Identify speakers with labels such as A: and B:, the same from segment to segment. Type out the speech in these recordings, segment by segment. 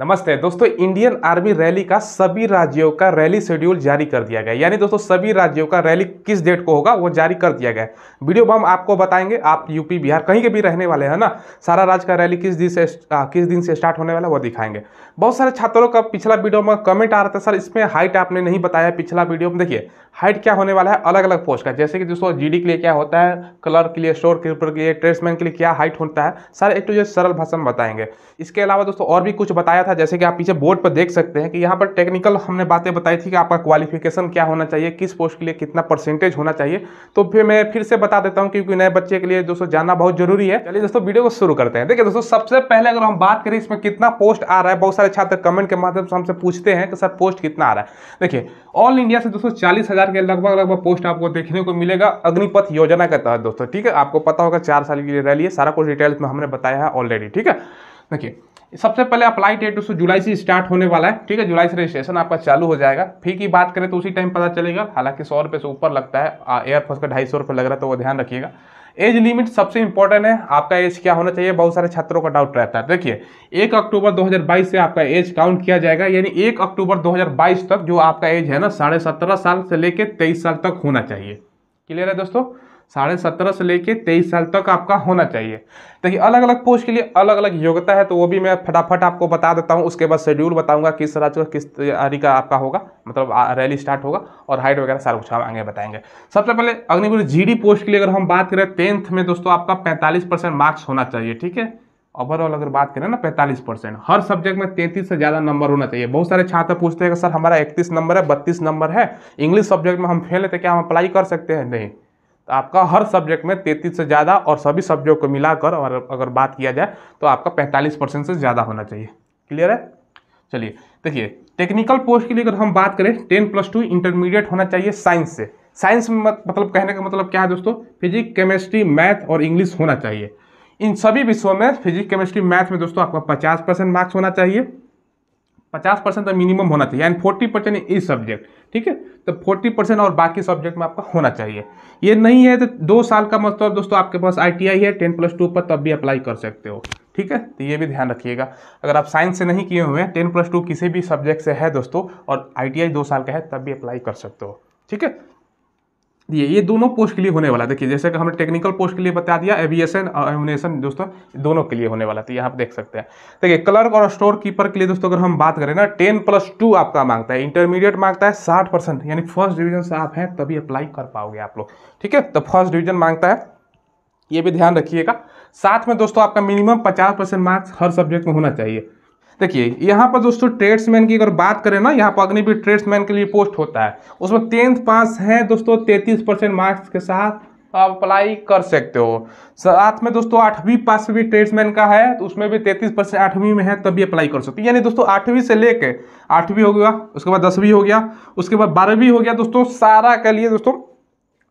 A: नमस्ते दोस्तों Indian army rally का सभी राज्यों का रैली शेड्यूल जारी कर दिया गया यानी दोस्तों सभी राज्यों का रैली किस डेट को होगा वो जारी कर दिया गया वीडियो में हम आपको बताएंगे आप यूपी बिहार कहीं के भी रहने वाले हैं ना सारा राज्य का रैली किस दिन से आ, किस दिन से स्टार्ट होने वाला वो दिखाएंगे बहुत सारे छात्रों का पिछला वीडियो में कमेंट आ रहा था सर इसमें हाइट आपने नहीं बताया पिछला वीडियो में देखिए हाइट क्या होने वाला है अलग अलग पोस्ट का जैसे कि दोस्तों जीडी के लिए क्या होता है कलर के लिए स्टोर कीपर के लिए ट्रेड्समैन के लिए क्या हाइट होता है सारे एक टू जो तो सरल भाषा में बताएंगे इसके अलावा दोस्तों और भी कुछ बताया था जैसे कि आप पीछे बोर्ड पर देख सकते हैं कि यहाँ पर टेक्निकल हमने बातें बताई थी कि आपका क्वालिफिकेशन क्या होना चाहिए किस पोस्ट के लिए कितना परसेंटेज होना चाहिए तो फिर मैं फिर से बता देता हूँ क्योंकि नए बच्चे के लिए दोस्तों जानना बहुत जरूरी है चलिए दोस्तों वीडियो को शुरू करते हैं देखिए दोस्तों सबसे पहले अगर हम बात करें इसमें कितना पोस्ट आ रहा है बहुत सारे छात्र कमेंट के माध्यम से हमसे पूछते हैं कि सर पोस्ट कितना आ रहा है देखिए ऑल इंडिया से दोस्तों चालीस हज़ार के लगभग लगभग पोस्ट आपको देखने को मिलेगा अग्निपथ योजना के तहत दोस्तों ठीक है आपको पता होगा चार साल के लिए रैली है सारा कुछ डिटेल्स में हमने बताया है ऑलरेडी ठीक है देखिए सबसे पहले अप्लाई डेट दोस्तों जुलाई से स्टार्ट होने वाला है ठीक है जुलाई से रजिस्ट्रेशन आपका चालू हो जाएगा फी की बात करें तो उसी टाइम पता चलेगा हालांकि सौ रुपये से ऊपर लगता है एयरफोर्स का ढाई सौ रुपये लग रहा है तो वो ध्यान रखिएगा एज लिमिट सबसे इंपॉर्टेंट है आपका एज क्या होना चाहिए बहुत सारे छात्रों का डाउट रहता है देखिए एक अक्टूबर 2022 से आपका एज काउंट किया जाएगा यानी एक अक्टूबर 2022 तक जो आपका एज है ना साढ़े सत्रह साल से लेकर तेईस साल तक होना चाहिए क्लियर है दोस्तों साढ़े सत्रह से लेके तेईस साल तक आपका होना चाहिए देखिए अलग अलग पोस्ट के लिए अलग अलग योग्यता है तो वो भी मैं फटाफट आपको बता देता हूँ उसके बाद शेड्यूल बताऊंगा किस तरह का किस तैयारी का आपका होगा मतलब रैली स्टार्ट होगा और हाइट वगैरह सारा कुछ हम आगे बताएंगे सबसे पहले अग्निपुर जी पोस्ट के लिए अगर हम बात करें टेंथ में दोस्तों आपका पैंतालीस मार्क्स होना चाहिए ठीक है ओवरऑल अगर बात करें ना 45 परसेंट हर सब्जेक्ट में 33 से ज़्यादा नंबर होना चाहिए बहुत सारे छात्र पूछते हैं कि सर हमारा 31 नंबर है 32 नंबर है इंग्लिश सब्जेक्ट में हम फेल है तो क्या हम अप्लाई कर सकते हैं नहीं आपका हर सब्जेक्ट में तैंतीस से ज़्यादा और सभी सब्जेक्ट को मिलाकर और अगर बात किया जाए तो आपका पैंतालीस परसेंट से ज़्यादा होना चाहिए क्लियर है चलिए देखिए टेक्निकल पोस्ट के लिए अगर हम बात करें टेन प्लस टू इंटरमीडिएट होना चाहिए साइंस से साइंस में मतलब कहने का मतलब क्या है दोस्तों फिजिक्स केमिस्ट्री मैथ और इंग्लिश होना चाहिए इन सभी विषयों में फिजिक्स केमिस्ट्री मैथ में दोस्तों आपका पचास परसेंट मार्क्स होना चाहिए पचास परसेंट तो मिनिमम होना चाहिए एंड फोर्टी परसेंट इस सब्जेक्ट ठीक है तो फोर्टी परसेंट और बाकी सब्जेक्ट में आपका होना चाहिए ये नहीं है तो दो साल का मतलब दोस्तों आपके पास आईटीआई है टेन प्लस टू पर तब भी अप्लाई कर सकते हो ठीक है तो ये भी ध्यान रखिएगा अगर आप साइंस से नहीं किए हुए हैं टेन प्लस टू किसी भी सब्जेक्ट से है दोस्तों और आई दो साल का है तब भी अप्लाई कर सकते हो ठीक है दिए ये दोनों पोस्ट के लिए होने वाला देखिए जैसे कि हमने टेक्निकल पोस्ट के लिए बता दिया एविएशन और एमुनेशन दोस्तों दोनों के लिए होने वाला था तो ये आप देख सकते हैं देखिए क्लर्क और स्टोर कीपर के लिए दोस्तों अगर हम बात करें ना टेन प्लस टू आपका मांगता है इंटरमीडिएट मांगता है साठ परसेंट यानी फर्स्ट डिवीजन से आप हैं तभी अप्लाई कर पाओगे आप लोग ठीक है तो फर्स्ट डिवीजन मांगता है ये भी ध्यान रखिएगा साथ में दोस्तों आपका मिनिमम पचास परसेंट मार्क्स हर सब्जेक्ट में होना चाहिए देखिए यहाँ पर दोस्तों ट्रेड्समैन की अगर बात करें ना यहाँ पर अग्निवीर ट्रेड्समैन के लिए पोस्ट होता है उसमें टेंथ पास है दोस्तों तैंतीस परसेंट मार्क्स के साथ आप अप्लाई कर सकते हो साथ में दोस्तों आठवीं पास भी ट्रेड्समैन का है तो उसमें भी तैंतीस परसेंट आठवीं में है तब भी अप्लाई कर सकते हो यानी दोस्तों आठवीं से लेके आठवीं हो गया उसके बाद दसवीं हो गया उसके बाद बारहवीं हो गया दोस्तों सारा के लिए दोस्तों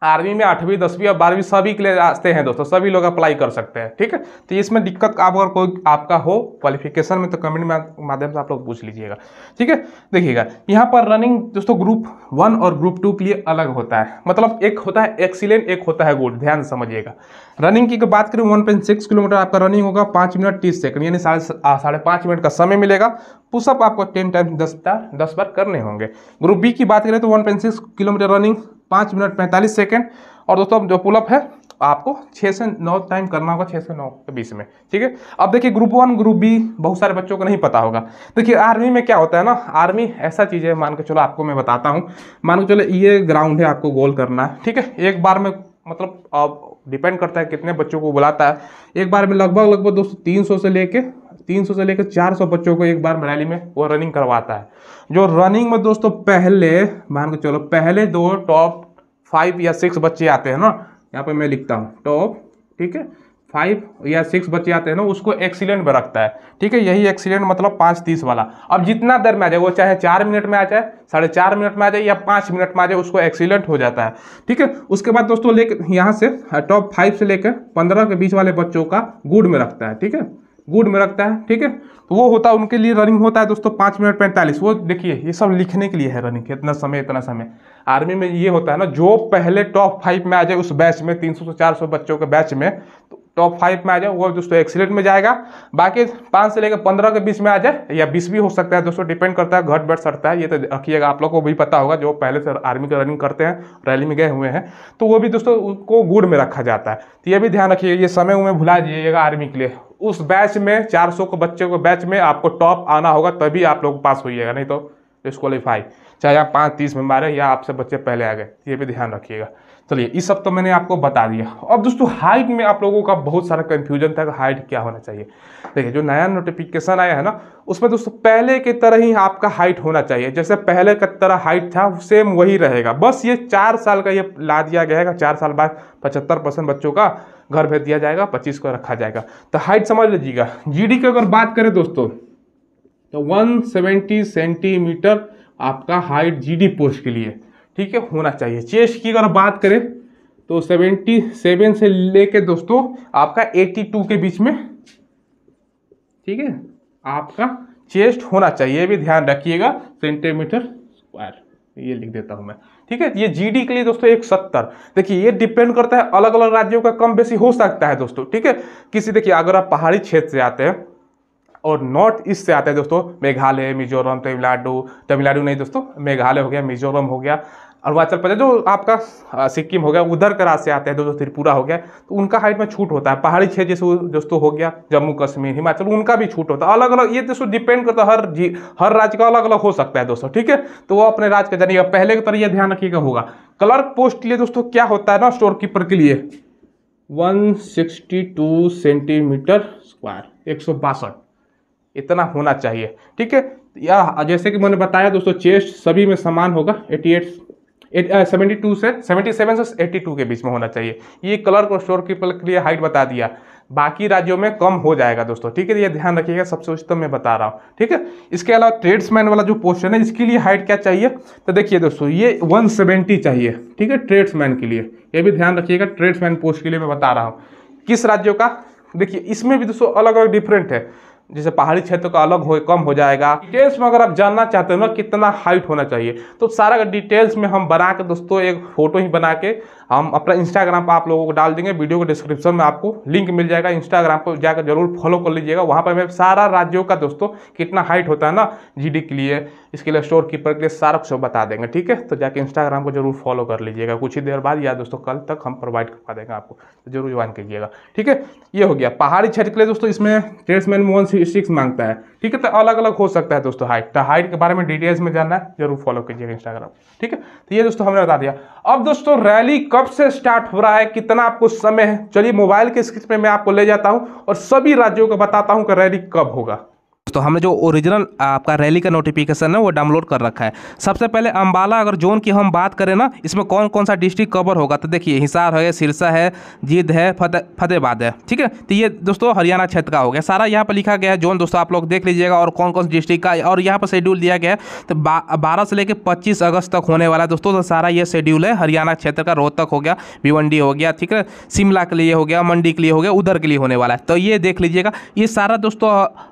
A: आर्मी में आठवीं दसवीं और बारहवीं सभी के लिए रास्ते हैं दोस्तों सभी लोग अप्लाई कर सकते हैं ठीक है तो इसमें दिक्कत आप अगर कोई आपका हो क्वालिफिकेशन में तो कमेंट में माध्यम से आप लोग पूछ लीजिएगा ठीक है देखिएगा यहाँ पर रनिंग दोस्तों ग्रुप वन और ग्रुप टू के लिए अलग होता है मतलब एक होता है एक्सीलेंट एक होता है गुड ध्यान समझिएगा रनिंग की बात करें वन किलोमीटर आपका रनिंग होगा पाँच मिनट तीस सेकंड यानी साढ़े साढ़े पाँच मिनट का समय मिलेगा पुषअप आपको टेन टाइम दस बार दस बार करने होंगे ग्रुप बी की बात करें तो वन किलोमीटर रनिंग पाँच मिनट पैंतालीस सेकेंड और दोस्तों जो पुलअप है आपको छः से नौ टाइम करना होगा छः से नौ के बीच में ठीक है अब देखिए ग्रुप वन ग्रुप बी बहुत सारे बच्चों को नहीं पता होगा देखिए आर्मी में क्या होता है ना आर्मी ऐसा चीज़ है मान के चलो आपको मैं बताता हूँ मान के चलो ये ग्राउंड है आपको गोल करना है ठीक है एक बार में मतलब अब डिपेंड करता है कितने बच्चों को बुलाता है एक बार में लगभग लगभग दोस्तों तीन सौ से लेके 300 से लेकर 400 बच्चों को एक बार मनाली में वो रनिंग करवाता है जो रनिंग में दोस्तों पहले मान के चलो पहले दो टॉप फाइव या सिक्स बच्चे आते हैं ना यहाँ पर मैं लिखता हूँ टॉप ठीक है फाइव या सिक्स बच्चे आते हैं ना उसको एक्सीडेंट में रखता है ठीक है यही एक्सीडेंट मतलब पाँच तीस वाला अब जितना देर में आ जाए वो चाहे चार मिनट में आ जाए साढ़े चार मिनट में आ जाए या पाँच मिनट में आ जाए उसको एक्सीडेंट हो जाता है ठीक है उसके बाद दोस्तों लेकर यहाँ से टॉप फाइव से लेकर पंद्रह के बीच वाले बच्चों का गुड में रखता है ठीक है गुड में रखता है ठीक है तो वो होता है उनके लिए रनिंग होता है दोस्तों पाँच मिनट पैंतालीस वो देखिए ये सब लिखने के लिए है रनिंग इतना समय इतना समय आर्मी में ये होता है ना जो पहले टॉप फाइव में आ जाए उस बैच में तीन सौ से चार सौ बच्चों के बैच में तो टॉप फाइव में आ जाए वो दोस्तों एक्सीलेंट में जाएगा बाकी पाँच से लेकर पंद्रह के बीच में आ जाए या बीस भी हो सकता है दोस्तों डिपेंड करता है घट बैठ सकता है ये तो रखिएगा आप लोग को भी पता होगा जो पहले से आर्मी का रनिंग करते हैं रैली में गए हुए हैं तो वो भी दोस्तों उनको गुड़ में रखा जाता है तो ये भी ध्यान रखिए ये समय उमें भुला जाइएगा आर्मी के लिए उस बैच में 400 को बच्चों के बैच में आपको टॉप आना होगा तभी आप लोग पास होइएगा नहीं तो डिस्कालीफाई चाहे आप पाँच तीस में मारे या आपसे बच्चे पहले आ गए ये भी ध्यान रखिएगा चलिए इस सब तो मैंने आपको बता दिया अब दोस्तों हाइट में आप लोगों का बहुत सारा कन्फ्यूजन था कि हाइट क्या होना चाहिए देखिए जो नया नोटिफिकेशन आया है ना उसमें दोस्तों पहले की तरह ही आपका हाइट होना चाहिए जैसे पहले का तरह हाइट था सेम वही रहेगा बस ये चार साल का ये ला दिया गया है चार साल बाद पचहत्तर परसेंट बच्चों का घर भेज दिया जाएगा पच्चीस को रखा जाएगा तो हाइट समझ लीजिएगा जी की अगर बात करें दोस्तों तो वन सेंटीमीटर आपका हाइट जी पोस्ट के लिए ठीक है होना चाहिए चेस्ट की अगर बात करें तो सेवेंटी सेवन से लेके दोस्तों आपका एट्टी टू के बीच में ठीक है आपका चेस्ट होना चाहिए भी ध्यान रखिएगा सेंटीमीटर स्क्वायर ये लिख देता हूं मैं ठीक है ये जीडी के लिए दोस्तों एक सत्तर देखिए ये डिपेंड करता है अलग अलग राज्यों का कम बेसी हो सकता है दोस्तों ठीक है किसी देखिए अगर आप पहाड़ी क्षेत्र से आते हैं और नॉर्थ ईस्ट से आता है दोस्तों मेघालय मिजोरम तमिलनाडु तमिलनाडु नहीं दोस्तों मेघालय हो गया मिजोरम हो गया अरुणाचल प्रदेश जो आपका सिक्किम हो गया उधर का राज्य आते हैं दोस्तों त्रिपुरा हो गया तो उनका हाइट में छूट होता है पहाड़ी क्षेत्र जैसे दोस्तों हो गया जम्मू कश्मीर हिमाचल उनका भी छूट होता है अलग अलग ये दोस्तों डिपेंड करता है हर जी हर राज्य का अलग अलग हो सकता है दोस्तों ठीक है तो वो अपने राज्य का जानिएगा पहले की तरह यह ध्यान रखिएगा होगा क्लर्क पोस्ट के लिए दोस्तों क्या होता है ना स्टोर कीपर के लिए वन सेंटीमीटर स्क्वायर एक सौ बासठ इतना होना चाहिए ठीक है या जैसे कि मैंने बताया दोस्तों चेस्ट सभी में समान होगा 88 सेवेंटी टू से 77 से 82 के बीच में होना चाहिए ये कलर को स्टोर कीपर के लिए हाइट बता दिया बाकी राज्यों में कम हो जाएगा दोस्तों ठीक है ये ध्यान रखिएगा सबसे उच्चतम मैं बता रहा हूँ ठीक है इसके अलावा ट्रेड्समैन वाला जो पोस्टन है इसके लिए हाइट क्या चाहिए तो देखिए दोस्तों ये सेवेंटी चाहिए ठीक है ट्रेड्समैन के लिए ये भी ध्यान रखिएगा ट्रेड्समैन पोस्ट के लिए मैं बता रहा हूँ किस राज्यों का देखिए इसमें भी दोस्तों अलग अलग डिफरेंट है जैसे पहाड़ी क्षेत्र का अलग हो कम हो जाएगा डिटेल्स में अगर आप जानना चाहते हो ना कितना हाइट होना चाहिए तो सारा डिटेल्स में हम बना के दोस्तों एक फोटो ही बना के हम अपना इंस्टाग्राम पर आप लोगों को डाल देंगे वीडियो को डिस्क्रिप्शन में आपको लिंक मिल जाएगा इंस्टाग्राम पर जाकर जरूर फॉलो कर लीजिएगा वहाँ पर मैं सारा राज्यों का दोस्तों कितना हाइट होता है ना जी के लिए इसके लिए स्टोर कीपर के लिए सारा कुछ बता देंगे ठीक है तो जाकर इंस्टाग्राम को जरूर फॉलो कर लीजिएगा कुछ ही देर बाद या दोस्तों कल तक हम प्रोवाइड करवा देंगे आपको तो जरूर ज्वाइन कीजिएगा ठीक है ये हो गया पहाड़ी क्षेत्र के लिए दोस्तों इसमें ट्रेड्समैन मोहन सिक्स मांगता है ठीक है तो अलग अलग हो सकता है दोस्तों हाइट तो हाइट के बारे में डिटेल्स में जानना है जरूर फॉलो कीजिएगा इंस्टाग्राम ठीक है तो ये दोस्तों हमने बता दिया अब दोस्तों रैली कब से स्टार्ट हो रहा है कितना आपको समय है चलिए मोबाइल के स्क्रीन पर मैं आपको ले जाता हूँ और सभी राज्यों को बताता हूँ कि रैली कब होगा दोस्तों हमने जो ओरिजिनल आपका रैली का नोटिफिकेशन है वो डाउनलोड कर रखा है सबसे पहले अम्बाला अगर जोन की हम बात करें ना इसमें कौन कौन सा डिस्ट्रिक्ट कवर होगा तो देखिए हिसार है सिरसा है जिद है फतेहबाद है ठीक है तो ये दोस्तों हरियाणा क्षेत्र का हो गया सारा यहाँ पर लिखा गया है जोन दोस्तों आप लोग देख लीजिएगा और कौन कौन से डिस्ट्रिक्ट का और यहाँ पर शेड्यूल दिया गया है तो बारह से लेकर पच्चीस अगस्त तक होने वाला है दोस्तों तो सारा ये शेड्यूल है हरियाणा क्षेत्र का रोहतक हो गया भिवंडी हो गया ठीक है शिमला के लिए हो गया मंडी के लिए हो गया उधर के लिए होने वाला है तो ये देख लीजिएगा ये सारा दोस्तों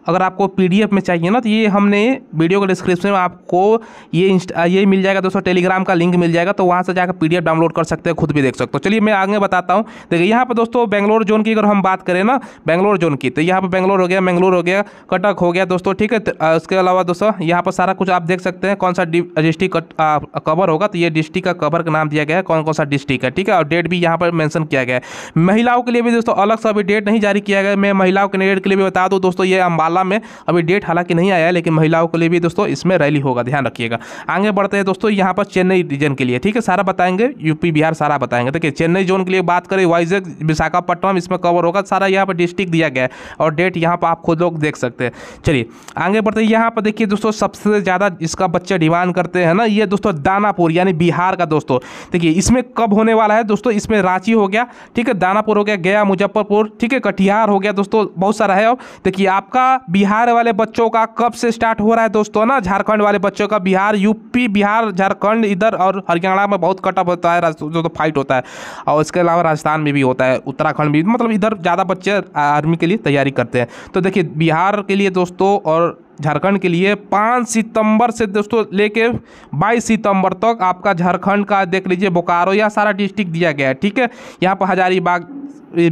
A: अगर आपको पी पीडीएफ में चाहिए ना तो ये हमने वीडियो के डिस्क्रिप्शन में आपको ये ये मिल जाएगा दोस्तों टेलीग्राम का लिंक मिल जाएगा तो वहाँ से जाकर पीडीएफ डाउनलोड कर सकते हैं खुद भी देख सकते हो चलिए मैं आगे बताता हूँ देखिए यहाँ पर दोस्तों बैंगलोर जोन की अगर हम बात करें ना बैंगलोर जोन की तो यहाँ पर बैंगलोर हो गया मैंगलोर हो गया कटक हो गया दोस्तों ठीक है तो, उसके अलावा दोस्तों यहाँ पर सारा कुछ आप देख सकते हैं कौन सा डिस्ट्रिक्ट कवर होगा तो ये डिस्ट्रिक्ट का कवर का नाम दिया गया है कौन कौन सा डिस्ट्रिक्ट है ठीक है और डेट भी यहाँ पर मेंशन किया गया है महिलाओं के लिए भी दोस्तों अलग से अभी डेट नहीं जारी किया गया मैं महिलाओं के डेट के लिए भी बता दूँ दोस्तों ये अम्बाला में अभी अभी डेट हालांकि नहीं आया लेकिन महिलाओं के लिए भी दोस्तों इसमें रैली होगा ध्यान रखिएगा आगे बढ़ते हैं दोस्तों यहाँ पर चेन्नई रीजन के लिए ठीक है सारा बताएंगे यूपी बिहार सारा बताएंगे देखिए चेन्नई जोन के लिए बात करें वाइजग विशाखापट्टनम इसमें कवर होगा सारा यहाँ पर डिस्ट्रिक्ट दिया गया है और डेट यहाँ पर आप खुद लोग देख सकते हैं चलिए आगे बढ़ते हैं यहाँ पर देखिए दोस्तों सबसे ज़्यादा इसका बच्चे डिमांड करते हैं ना ये दोस्तों दानापुर यानी बिहार का दोस्तों देखिए इसमें कब होने वाला है दोस्तों इसमें रांची हो गया ठीक है दानापुर हो गया गया मुजफ्फरपुर ठीक है कटिहार हो गया दोस्तों बहुत सारा है अब देखिए आपका बिहार वाले वाले बच्चों का कब से स्टार्ट हो रहा है दोस्तों ना झारखंड वाले बच्चों का बिहार यूपी बिहार झारखंड इधर और हरियाणा में बहुत कटअप होता है जो तो फाइट होता है और इसके अलावा राजस्थान में भी होता है उत्तराखंड में मतलब इधर ज़्यादा बच्चे आर्मी के लिए तैयारी करते हैं तो देखिए बिहार के लिए दोस्तों और झारखंड के लिए पाँच सितंबर से दोस्तों लेके बाईस सितंबर तक आपका झारखंड का देख लीजिए बोकारो यह सारा डिस्ट्रिक्ट दिया गया है ठीक है यहाँ पर हजारीबाग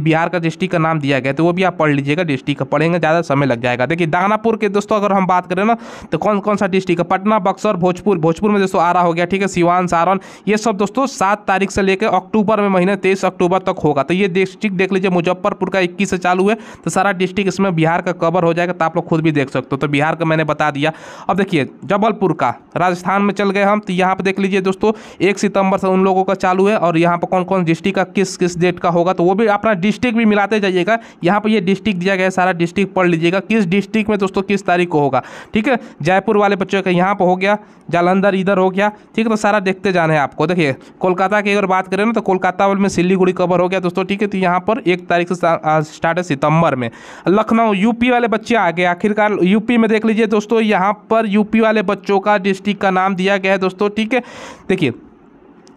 A: बिहार का डिस्ट्रिक्ट का नाम दिया गया तो वो भी आप पढ़ लीजिएगा डिस्ट्रिक्ट का पढ़ेंगे ज़्यादा समय लग जाएगा देखिए दानापुर के दोस्तों अगर हम बात करें ना तो कौन कौन सा डिस्ट्रिक्ट है पटना बक्सर भोजपुर भोजपुर में दोस्तों आरा हो गया ठीक है सिवान सारण ये सब दोस्तों सात तारीख से लेकर अक्टूबर में महीने तेईस अक्टूबर तक होगा तो ये डिस्ट्रिक्ट देख लीजिए मुजफ्फरपुर का इक्कीस से चालू है तो सारा डिस्ट्रिक्ट इसमें बिहार का कवर हो जाएगा तो आप लोग खुद भी देख सकते हो तो बिहार बिहार का मैंने बता दिया अब देखिए जबलपुर का राजस्थान में चल गए हम तो यहाँ पर देख लीजिए दोस्तों एक सितंबर से उन लोगों का चालू है और यहाँ पर कौन कौन डिस्ट्रिक्ट का किस किस डेट का होगा तो वो भी अपना डिस्ट्रिक्ट भी मिलाते जाइएगा यहाँ पर ये डिस्ट्रिक्ट दिया गया सारा डिस्ट्रिक्ट पढ़ लीजिएगा किस डिस्ट्रिक्ट में दोस्तों किस तारीख को होगा ठीक है जयपुर वाले बच्चों का यहाँ पर हो गया जालंधर इधर हो गया ठीक है तो सारा देखते जाना है आपको देखिए कोलकाता की अगर बात करें ना तो कोलकाता में सिल्लीगुड़ी कवर हो गया दोस्तों ठीक है तो यहाँ पर एक तारीख से स्टार्ट है सितंबर में लखनऊ यूपी वाले बच्चे आ गए आखिरकार यूपी में देख देख लीजिए दोस्तों यहाँ पर यूपी वाले बच्चों का डिस्ट्रिक्ट का नाम दिया गया है दोस्तों ठीक है देखिए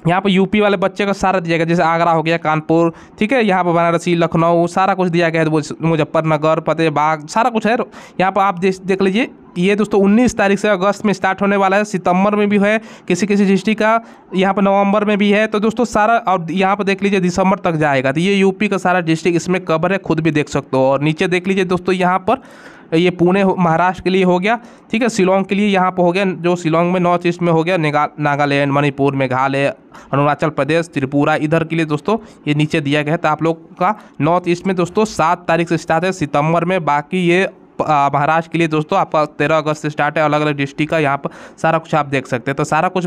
A: यहाँ पर यूपी वाले बच्चे का सारा दिया गया जैसे आगरा हो गया कानपुर ठीक है यहाँ पर बनारसी लखनऊ सारा कुछ दिया गया है मुजफ्फरनगर फतेहबाग सारा कुछ है यहाँ पर आप देख लीजिए ये दोस्तों 19 तारीख से अगस्त में स्टार्ट होने वाला है सितंबर में भी है किसी किसी डिस्ट्रिक्ट का यहाँ पर नवंबर में भी है तो दोस्तों सारा और यहाँ पर देख लीजिए दिसंबर तक जाएगा तो ये यूपी का सारा डिस्ट्रिक्ट इसमें कवर है खुद भी देख सकते हो और नीचे देख लीजिए दोस्तों यहाँ पर ये पुणे महाराष्ट्र के लिए हो गया ठीक है शिलोंग के लिए यहाँ पर हो गया जो शिलोंग में नॉर्थ ईस्ट में हो गया नागालैंड मणिपुर मेघालय अरुणाचल प्रदेश त्रिपुरा इधर के लिए दोस्तों ये नीचे दिया गया है तो आप लोग का नॉर्थ ईस्ट में दोस्तों सात तारीख से स्टार्ट है सितंबर में बाकी ये महाराष्ट्र के लिए दोस्तों आपका तेरह अगस्त से स्टार्ट है अलग अलग डिस्ट्रिक्ट का यहाँ पर सारा कुछ आप देख सकते हैं तो सारा कुछ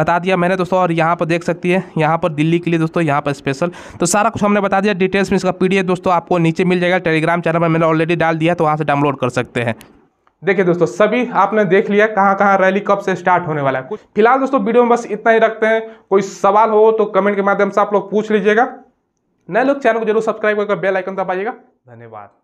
A: बता दिया मैंने दोस्तों और यहाँ पर देख सकती है यहाँ पर दिल्ली के लिए दोस्तों यहाँ पर स्पेशल तो सारा कुछ हमने बता दिया डिटेल्स में इसका पी दोस्तों आपको नीचे मिल जाएगा टेलीग्राम चैनल पर मैंने ऑलरेडी डाल दिया तो वहाँ से डाउनलोड कर सकते हैं देखिए दोस्तों सभी आपने देख लिया कहाँ कहाँ रैली कब से स्टार्ट होने वाला है कुछ फिलहाल दोस्तों वीडियो में बस इतना ही रखते हैं कोई सवाल हो तो कमेंट के माध्यम से आप लोग पूछ लीजिएगा नए लोग चैनल को जरूर सब्सक्राइब करके बेल आइकन दबाइएगा धन्यवाद